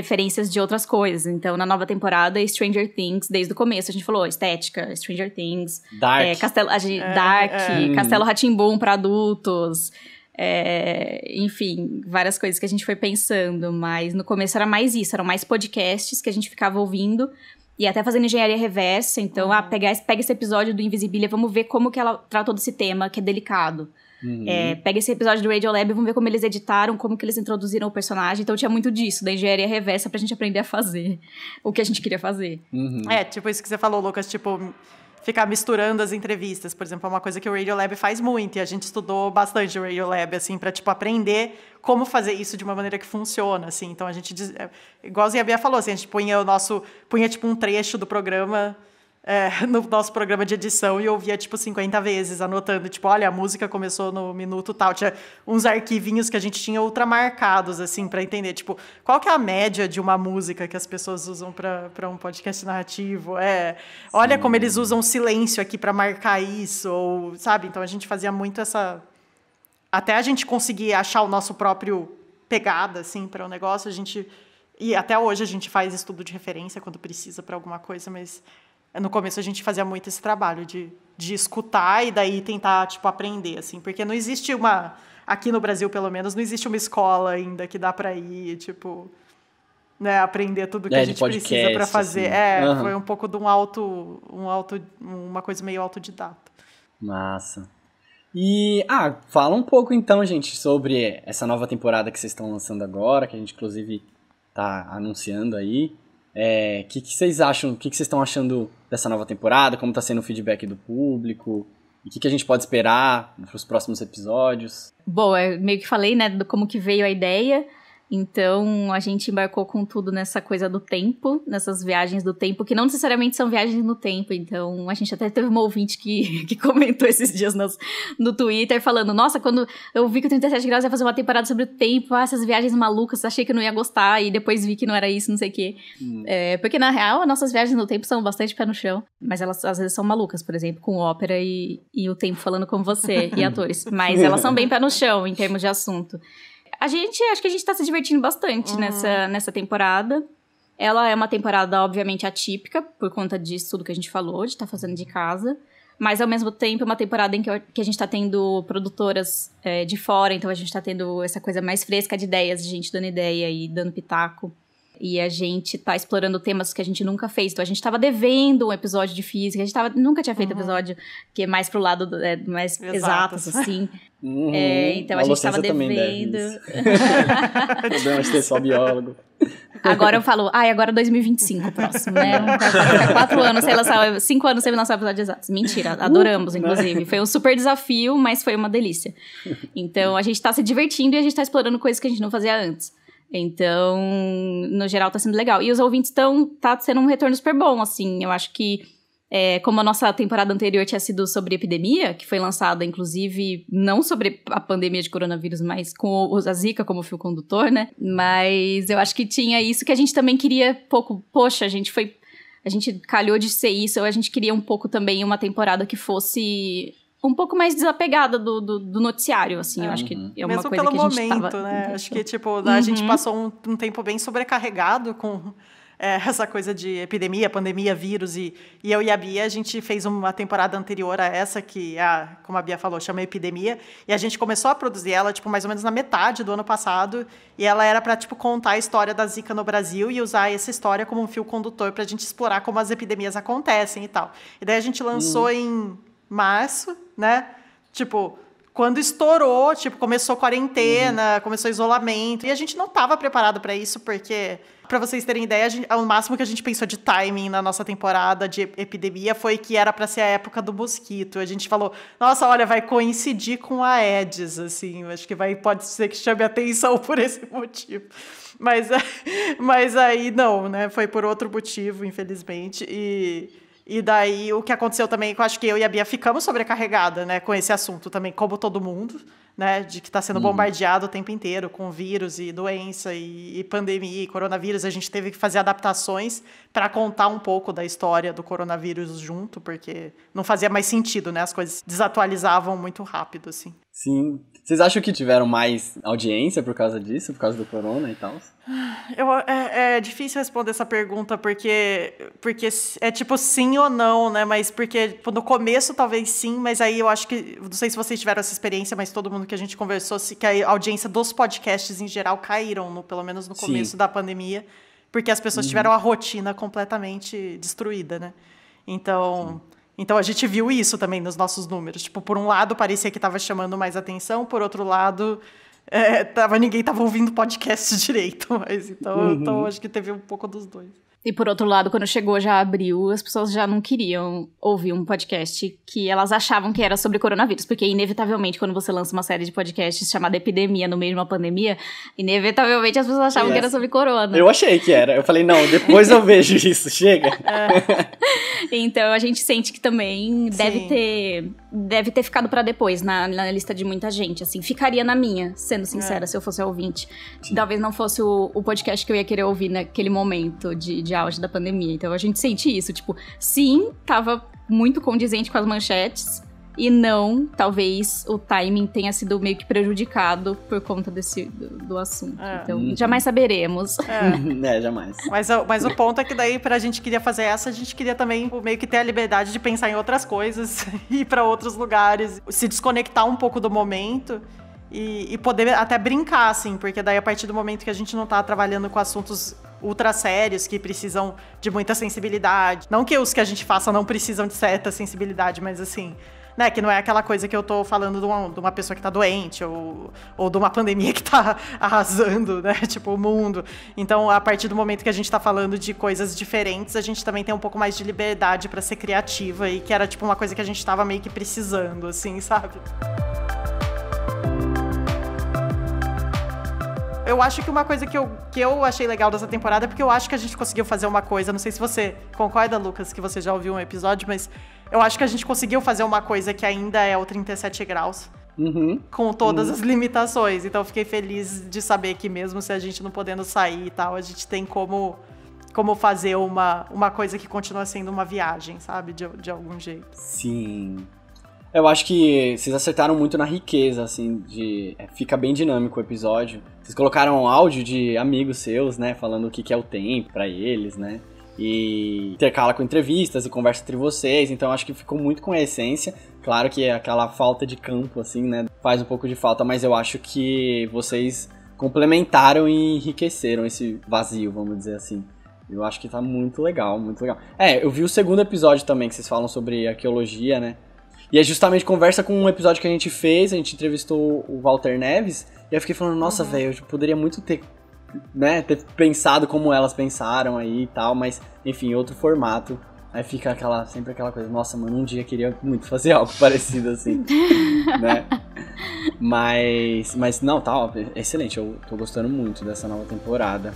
referências de outras coisas. Então, na nova temporada, Stranger Things, desde o começo, a gente falou estética, Stranger Things, Dark, é, Castelo, gente, é, Dark é. Hum. Castelo Ratimbum para adultos. É, enfim, várias coisas que a gente foi pensando, mas no começo era mais isso, eram mais podcasts que a gente ficava ouvindo e até fazendo engenharia reversa. Então, ah, uhum. ah, pegar, pega esse episódio do Invisibilia, vamos ver como que ela tratou desse tema que é delicado. Uhum. É, pega esse episódio do Radio Lab e vamos ver como eles editaram, como que eles introduziram o personagem. Então tinha muito disso, da engenharia reversa pra gente aprender a fazer [LAUGHS] o que a gente queria fazer. Uhum. É, tipo isso que você falou, Lucas, tipo,
ficar misturando as entrevistas, por exemplo, é uma coisa que o Radio Lab faz muito, e a gente estudou bastante o Radio Lab, assim, para tipo, aprender como fazer isso de uma maneira que funciona, assim. Então a gente, é, igualzinho a Bia falou, assim, a gente punha o nosso, punha tipo um trecho do programa é, [LAUGHS] no nosso programa de edição e ouvia, tipo, 50 vezes, anotando, tipo, olha, a música começou no minuto tal. Tinha uns arquivinhos que a gente tinha ultramarcados, assim, para entender, tipo, qual que é a média de uma música que as pessoas usam para um podcast narrativo. É, Sim. olha como eles usam silêncio aqui para marcar isso, ou, sabe? Então a gente fazia muito essa. Até a gente conseguir achar o nosso próprio pegada, assim, para o um negócio, a gente. E até hoje a gente faz estudo de referência quando precisa para alguma coisa, mas no começo a gente fazia muito esse trabalho de, de escutar e daí tentar tipo aprender assim porque não existe uma aqui no Brasil pelo menos não existe uma escola ainda que dá para ir tipo né aprender tudo que é, a gente podcast, precisa assim. para fazer assim. é uhum. foi um pouco de um alto um alto uma coisa meio autodidata
massa e ah fala um pouco então gente sobre essa nova temporada que vocês estão lançando agora que a gente inclusive tá anunciando aí o é, que, que, vocês acham? O que, que, vocês estão achando dessa nova temporada? Como está sendo o feedback do público? o que, que, a gente pode esperar para os próximos episódios?
Bom, eu meio que falei, né, do como que veio a ideia. Então a gente embarcou com tudo nessa coisa do tempo, nessas viagens do tempo, que não necessariamente são viagens no tempo. Então a gente até teve um ouvinte que, [LAUGHS] que comentou esses dias no Twitter falando: Nossa, quando eu vi que o 37 graus ia fazer uma temporada sobre o tempo, ah, essas viagens malucas, achei que não ia gostar e depois vi que não era isso, não sei o quê. Hum. É, porque na real, nossas viagens no tempo são bastante pé no chão, mas elas às vezes são malucas, por exemplo, com ópera e, e o tempo falando como você e [LAUGHS] atores. Mas elas são bem pé no chão em termos de assunto. A gente, acho que a gente tá se divertindo bastante uhum. nessa, nessa temporada. Ela é uma temporada, obviamente, atípica, por conta disso tudo que a gente falou, de estar tá fazendo de casa. Mas, ao mesmo tempo, é uma temporada em que, que a gente tá tendo produtoras é, de fora, então a gente tá tendo essa coisa mais fresca de ideias, de gente dando ideia e dando pitaco. E a gente tá explorando temas que a gente nunca fez. Então a gente tava devendo um episódio de física, a gente tava, nunca tinha feito uhum. episódio que é mais pro lado do, é, mais exatos, exato, [LAUGHS] assim. Uhum. É, então a, a gente tava devendo.
Podemos ter só biólogo.
Agora eu falo, ai, ah, agora 2025 próximo, né? Ficar quatro anos sem lançar, cinco anos sem lançar episódio exatos. Mentira, uh, adoramos, né? inclusive. Foi um super desafio, mas foi uma delícia. Então a gente tá se divertindo e a gente tá explorando coisas que a gente não fazia antes. Então, no geral, tá sendo legal. E os ouvintes estão. tá sendo um retorno super bom, assim. Eu acho que. É, como a nossa temporada anterior tinha sido sobre epidemia, que foi lançada, inclusive, não sobre a pandemia de coronavírus, mas com a Zika como fio condutor, né? Mas eu acho que tinha isso que a gente também queria pouco. Poxa, a gente foi. A gente calhou de ser isso, ou a gente queria um pouco também uma temporada que fosse um pouco mais desapegada do, do, do noticiário, assim. É, eu acho que uhum. é uma coisa que a gente momento, tava... né? Acho que, tipo, uhum. a gente uhum.
passou um, um, tempo bem sobrecarregado com é, [LAUGHS] essa coisa de epidemia, pandemia, vírus. E, e eu e a Bia, a gente fez uma temporada anterior a essa, que, a, como a Bia falou, chama Epidemia. E a gente começou a produzir ela, tipo, mais ou menos na metade do ano passado. E ela era para, tipo, contar a história da Zika no Brasil e usar essa história como um fio condutor para a gente explorar como as epidemias acontecem e tal. E daí a gente lançou uhum. em março né? Tipo, quando estourou, tipo, começou quarentena, uhum. começou isolamento, e a gente não estava preparado para isso, porque, para vocês terem ideia, gente, o máximo que a gente pensou de timing na nossa temporada de epidemia foi que era para ser a época do mosquito. A gente falou, nossa, olha, vai coincidir com a Aedes, assim, acho que vai, pode ser que chame atenção [LAUGHS] por esse motivo. Mas, [LAUGHS] mas aí, não, né, foi por outro motivo, infelizmente, e... E daí o que aconteceu também, eu acho que eu e a Bia ficamos sobrecarregada, né, com esse assunto também, como todo mundo, né, de que está sendo uhum. bombardeado o tempo inteiro com vírus e doença e, e, pandemia e coronavírus. A gente teve que fazer adaptações para contar um pouco da história do coronavírus junto, porque não fazia mais sentido, né? As coisas desatualizavam muito rápido, assim.
Sim, vocês acham que tiveram mais audiência por causa disso, por causa do corona e tal?
Eu, é, é, difícil responder essa pergunta, porque, porque é tipo sim ou não, né? Mas porque tipo, no começo talvez sim, mas aí eu acho que. Não sei se vocês tiveram essa experiência, mas todo mundo que a gente conversou, que a audiência dos podcasts em geral caíram, no, pelo menos no começo sim. da pandemia, porque as pessoas uhum. tiveram a rotina completamente destruída, né? Então. Sim. Então a gente viu isso também nos nossos números. Tipo, por um lado parecia que estava chamando mais atenção, por outro lado é, tava, ninguém estava ouvindo podcast [LAUGHS] direito. Mas, então, uhum. então acho que teve um pouco dos dois.
E por outro lado, quando chegou já abriu, as pessoas já não queriam ouvir um podcast que elas achavam que era sobre coronavírus, porque inevitavelmente quando você lança uma série de podcasts chamada Epidemia no meio de uma pandemia, inevitavelmente as pessoas achavam yes. que era sobre corona. Eu
achei que era. Eu falei, não, depois eu vejo isso, chega.
É. então a gente sente que também Sim. deve ter deve ter ficado para depois na, na, lista de muita gente, assim. Ficaria na minha, sendo sincera, é. se eu fosse ouvinte. Sim. Talvez não fosse o, o, podcast que eu ia querer ouvir naquele momento de, de de auge da pandemia. Então a gente sente isso, tipo, sim, tava muito condizente com as manchetes. E não, talvez o timing tenha sido meio que prejudicado por conta desse do, do assunto. É. Então, uhum. jamais saberemos. É,
[LAUGHS] é jamais.
Mas, mas o ponto é que daí, pra gente queria fazer essa, a gente queria também tipo, meio que ter a liberdade de pensar em outras coisas, [LAUGHS] ir para outros lugares, se desconectar um pouco do momento. E, e, poder até brincar, assim, porque daí a partir do momento que a gente não tá trabalhando com assuntos ultra sérios que precisam de muita sensibilidade. Não que os que a gente faça não precisam de certa sensibilidade, mas assim, né, que não é aquela coisa que eu tô falando de uma, de uma pessoa que tá doente ou, ou de uma pandemia [LAUGHS] que tá arrasando, né? [LAUGHS] Tipo, o mundo. Então, a partir do momento que a gente tá falando de coisas diferentes, a gente também tem um pouco mais de liberdade para ser criativa e que era, tipo, uma coisa que a gente tava meio que precisando, assim, sabe? eu acho que uma coisa que eu, que eu achei legal dessa temporada é porque eu acho que a gente conseguiu fazer uma coisa. Não sei se você concorda, Lucas, que você já ouviu um episódio, mas eu acho que a gente conseguiu fazer uma coisa que ainda é o 37 graus.
Uhum. Com todas uhum. as
limitações. Então, fiquei feliz de saber que, mesmo se a gente não podendo sair e tal, a gente tem como como fazer uma, uma coisa que continua sendo uma viagem, sabe? De, de algum jeito.
Sim. Eu acho que vocês acertaram muito na riqueza, assim, de. É, fica bem dinâmico o episódio. Vocês colocaram áudio de amigos seus, né? Falando o que, que é o tempo para eles, né? E intercala com entrevistas e conversa entre vocês. Então acho que ficou muito com a essência. Claro que aquela falta de campo, assim, né? Faz um pouco de falta, mas eu acho que vocês complementaram e enriqueceram esse vazio, vamos dizer assim. Eu acho que tá muito legal, muito legal. É, eu vi o segundo episódio também que vocês falam sobre arqueologia, né? E é justamente conversa com um episódio que a gente fez, a gente entrevistou o Walter Neves, e eu fiquei falando, nossa, uhum. velho, eu poderia muito ter, né, ter pensado como elas pensaram aí e tal, mas, enfim, outro formato. Aí fica aquela, sempre aquela coisa, nossa, mano, um dia eu queria muito fazer [LAUGHS] algo parecido assim, né? [LAUGHS] Mas, mas não, tá, ó, excelente, eu tô gostando muito dessa nova temporada.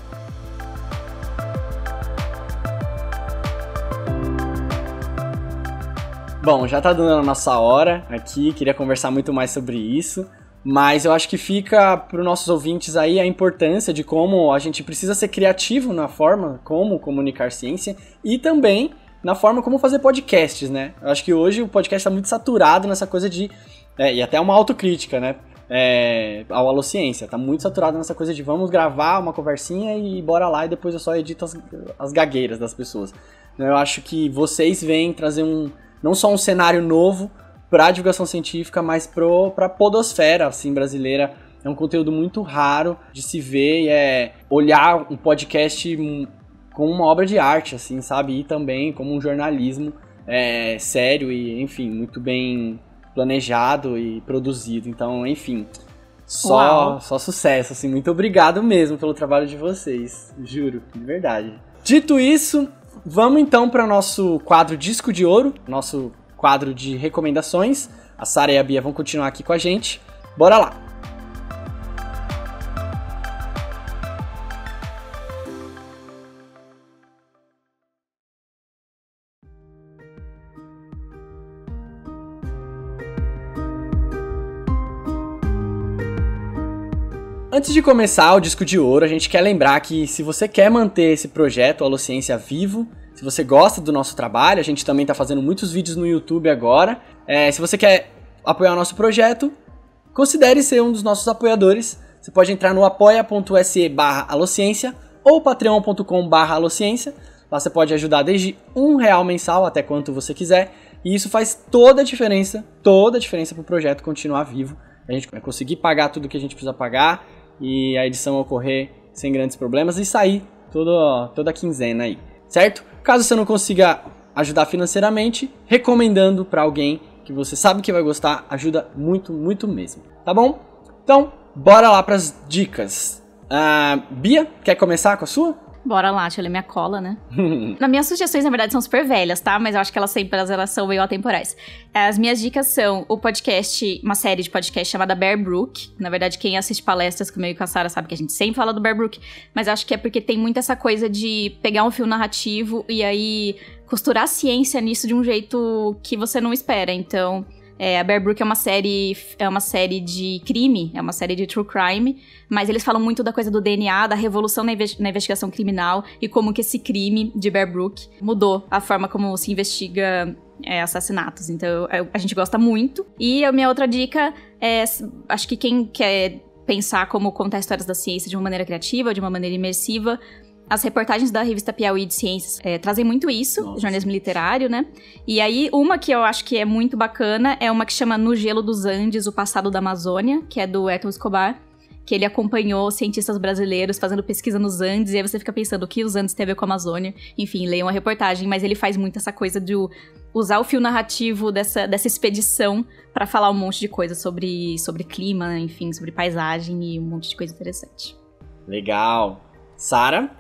Bom, já tá dando a nossa hora aqui, queria conversar muito mais sobre isso. Mas eu acho que fica para os nossos ouvintes aí a importância de como a gente precisa ser criativo na forma como comunicar ciência e também na forma como fazer podcasts, né? Eu acho que hoje o podcast está muito saturado nessa coisa de. É, e até uma autocrítica, né? É, ao Alociência, tá muito saturado nessa coisa de vamos gravar uma conversinha e bora lá e depois eu só edito as, as gagueiras das pessoas. Eu acho que vocês vêm trazer um, não só um cenário novo para divulgação científica, mas para a podosfera assim, brasileira. É um conteúdo muito raro de se ver e é olhar um podcast como uma obra de arte, assim, sabe? E também como um jornalismo é, sério e, enfim, muito bem planejado e produzido. Então, enfim, só, só sucesso, assim. Muito obrigado mesmo pelo trabalho de vocês, juro, de verdade. Dito isso, Vamos então para o nosso quadro Disco de Ouro, nosso quadro de recomendações. A Sara e a Bia vão continuar aqui com a gente. Bora lá! Antes de começar o disco de ouro, a gente quer lembrar que se você quer manter esse projeto Alociência vivo, se você gosta do nosso trabalho, a gente também está fazendo muitos vídeos no YouTube agora. É, se você quer apoiar o nosso projeto, considere ser um dos nossos apoiadores. Você pode entrar no apoia.se barra alociência ou patreon.com barra alociência. Lá você pode ajudar desde um real mensal até quanto você quiser. E isso faz toda a diferença, toda a diferença para o projeto continuar vivo. A gente vai conseguir pagar tudo que a gente precisa pagar e a edição ocorrer sem grandes problemas e sair todo, toda quinzena aí, certo? Caso você não consiga ajudar financeiramente, recomendando para alguém que você sabe que vai gostar, ajuda muito, muito mesmo, tá bom? Então, bora lá para as dicas. Uh, Bia, quer começar com a sua?
Bora lá, deixa eu ler minha cola, né? [LAUGHS] Na minhas sugestões, na verdade, são super velhas, tá? Mas eu acho que elas sempre elas, são meio atemporais. É, as minhas dicas são o podcast, uma série de podcast chamada Bear Brook. Na verdade, quem assiste palestras comigo e com a Sara sabe que a gente sempre fala do Bear Brook, mas acho que é porque tem muito essa coisa de pegar um fio narrativo e aí costurar a ciência nisso de um jeito que você não espera. Então, é, a Bear Brook é uma série é uma série de crime, é uma série de true crime, mas eles falam muito da coisa do DNA, da revolução na, na investigação criminal e como que esse crime de Bear Brook mudou a forma como se investiga é, assassinatos. Então eu, a gente gosta muito. E a minha outra dica é, acho que quem quer pensar como contar histórias da ciência de uma maneira criativa, de uma maneira imersiva, as reportagens da revista Piauí de Ciências é, trazem muito isso, Nossa. jornalismo literário, né? E aí, uma que eu acho que é muito bacana é uma que chama No Gelo dos Andes, o Passado da Amazônia, que é do Ethel Escobar, que ele acompanhou cientistas brasileiros fazendo pesquisa nos Andes, e aí você fica pensando o que os Andes têm a ver com a Amazônia. Enfim, leiam a reportagem, mas ele faz muito essa coisa de usar o fio narrativo dessa, dessa expedição para falar um monte de coisa sobre, sobre clima, enfim, sobre paisagem e um monte de coisa interessante.
Legal. Sara,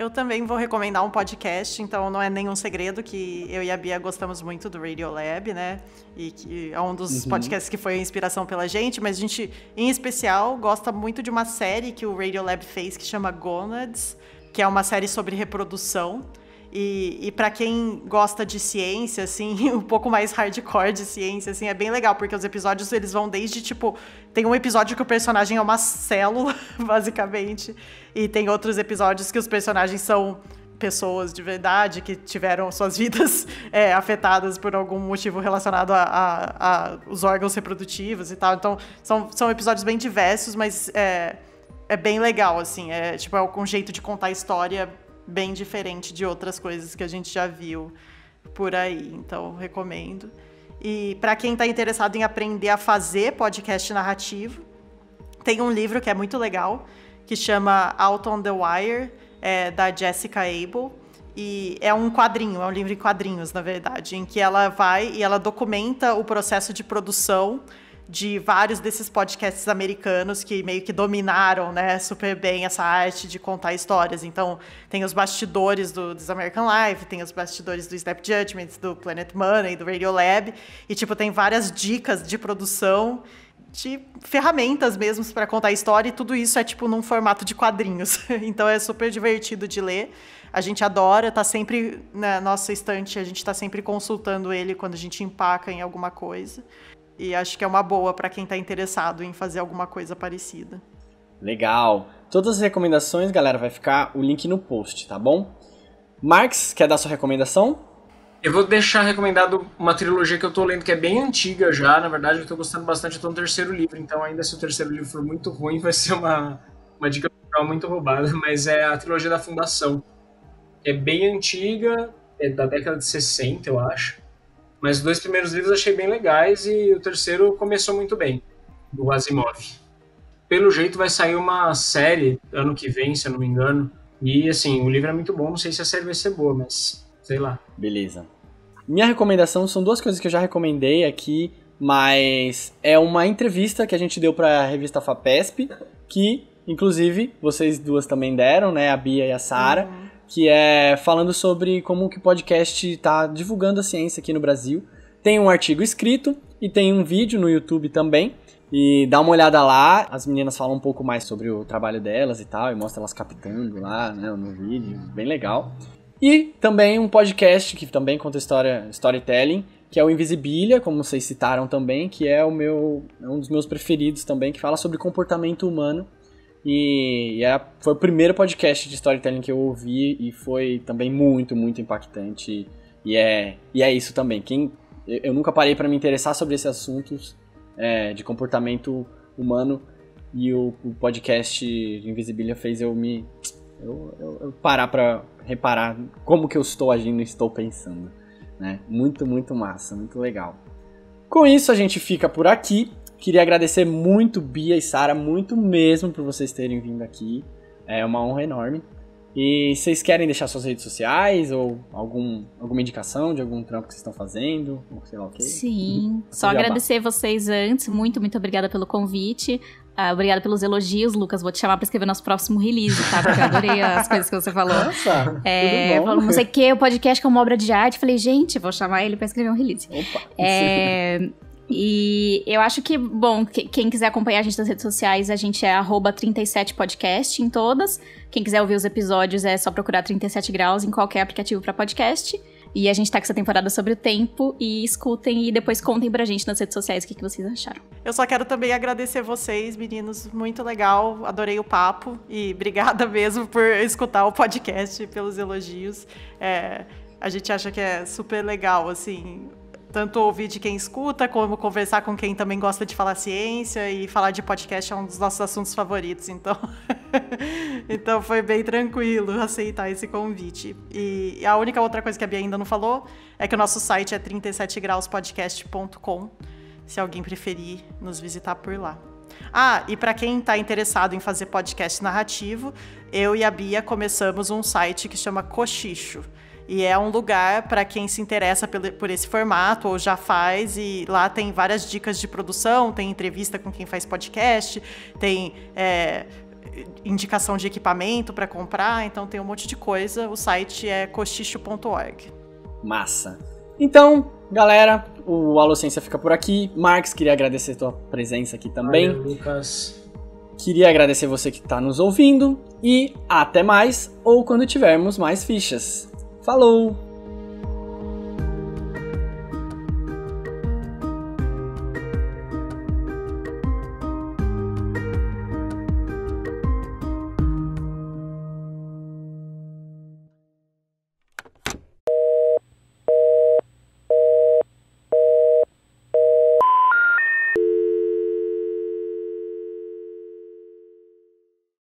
eu também vou recomendar um podcast, então não é nenhum segredo que eu e a Bia gostamos muito do Radio Lab, né? E que é um dos uhum. podcasts que foi a inspiração pela gente, mas a gente, em especial, gosta muito de uma série que o Radio Lab fez que chama Gonads, que é uma série sobre reprodução. E, e para quem gosta de ciência, assim, [LAUGHS] um pouco mais hardcore de ciência, assim, é bem legal, porque os episódios eles vão desde tipo. Tem um episódio que o personagem é uma célula, [LAUGHS] basicamente, e tem outros episódios que os personagens são pessoas de verdade que tiveram suas vidas [LAUGHS] é, afetadas por algum motivo relacionado a, a, a, os órgãos reprodutivos e tal. Então, são, são episódios bem diversos, mas é, é bem legal, assim. É, tipo, é um jeito de contar a história bem diferente de outras coisas que a gente já viu por aí. Então, recomendo. E para quem está interessado em aprender a fazer podcast narrativo, tem um livro que é muito legal, que chama Out on the Wire, é, da Jessica Abel. E é um quadrinho, é um livro em quadrinhos, na verdade, em que ela vai e ela documenta o processo de produção de vários desses podcasts americanos que meio que dominaram, né, super bem essa arte de contar histórias. Então, tem os bastidores do This American Life, tem os bastidores do Snap Judgments, do Planet Money, do Radio Lab, e tipo tem várias dicas de produção de ferramentas mesmo para contar história e tudo isso é tipo num formato de quadrinhos. [LAUGHS] Então é super divertido de ler. A gente adora, tá sempre na né, nossa estante, a gente está sempre consultando ele quando a gente empaca em alguma coisa. E acho que é uma boa para quem está interessado em fazer alguma coisa parecida.
Legal. Todas as recomendações, galera, vai ficar o link no post, tá bom?
Marx, quer dar sua recomendação? Eu vou deixar recomendado uma trilogia que eu estou lendo, que é bem antiga já, na verdade eu estou gostando bastante, eu tô no terceiro livro, então ainda se o terceiro livro for muito ruim, vai ser uma, uma dica muito roubada, mas é a trilogia da Fundação. É bem antiga, é da década de 60, eu acho. Mas os dois primeiros livros achei bem legais e o terceiro começou muito bem, do Asimov. Pelo jeito vai sair uma série ano que vem, se eu não me engano. E assim, o livro é muito bom, não sei se a série vai ser boa, mas sei lá. Beleza.
Minha recomendação são duas coisas que eu já recomendei aqui, mas é uma entrevista que a gente deu para a revista Fapesp, que inclusive vocês duas também deram, né, a Bia e a Sara. Uhum que é falando sobre como que o podcast está divulgando a ciência aqui no Brasil. Tem um artigo escrito e tem um vídeo no YouTube também. E dá uma olhada lá, as meninas falam um pouco mais sobre o trabalho delas e tal, e mostra elas captando lá, né, no vídeo, bem legal. E também um podcast que também conta história, storytelling, que é o Invisibilia, como vocês citaram também, que é o meu é um dos meus preferidos também, que fala sobre comportamento humano e, e é foi o primeiro podcast de storytelling que eu ouvi e foi também muito, muito impactante. E é, e é isso também. Quem, eu nunca parei para me interessar sobre esses assuntos é, de comportamento humano e o, o podcast Invisibilia fez eu me eu, eu, eu parar para reparar como que eu estou agindo e estou pensando. Né? Muito, muito massa, muito legal. Com isso a gente fica por aqui. Queria agradecer muito Bia e Sara, muito mesmo por vocês terem vindo aqui. É uma honra enorme. E vocês querem deixar suas redes sociais ou algum, alguma indicação de algum trampo que vocês estão fazendo? Ou sei lá okay? Sim, uhum. só agradecer
agradecer vocês antes. Muito, muito obrigada pelo convite. Ah, obrigada pelos elogios, Lucas. Vou te chamar para escrever nosso próximo release, tá? Porque eu adorei as coisas que você falou. Nossa, é, tudo bom. Falou, não sei o que, o podcast que é uma obra de arte. Falei, gente, vou chamar ele para escrever um release. Opa, é, e eu acho que, bom, quem quiser acompanhar a gente nas redes sociais, a gente é 37podcast em todas. Quem quiser ouvir os episódios é só procurar 37 graus em qualquer aplicativo para podcast. E a gente tá com essa temporada sobre o tempo e escutem e depois contem pra gente nas redes sociais o que, que vocês acharam.
Eu só quero também agradecer vocês, meninos. Muito legal, adorei o papo e obrigada mesmo por escutar o podcast, pelos elogios. É, a gente acha que é super legal, assim, tanto ouvir de quem escuta, como conversar com quem também gosta de falar ciência e falar de podcast é um dos nossos assuntos favoritos, então [LAUGHS] então foi bem tranquilo aceitar esse convite. E a única outra coisa que a Bia ainda não falou é que o nosso site é 37grauspodcast.com, se alguém preferir nos visitar por lá. Ah, e para quem está interessado em fazer podcast narrativo, eu e a Bia começamos um site que chama Cochicho e é um lugar para quem se interessa por esse formato ou já faz. E lá tem várias dicas de produção, tem entrevista com quem faz podcast, tem é, indicação de equipamento para comprar. Então tem um monte de coisa. O site é cochicho.org.
Massa. Então, galera, o Alocência fica por aqui. Marx, queria agradecer a tua presença aqui também. Valeu, Lucas. Queria agradecer você que está nos ouvindo e até mais ou quando tivermos mais fichas. Falou!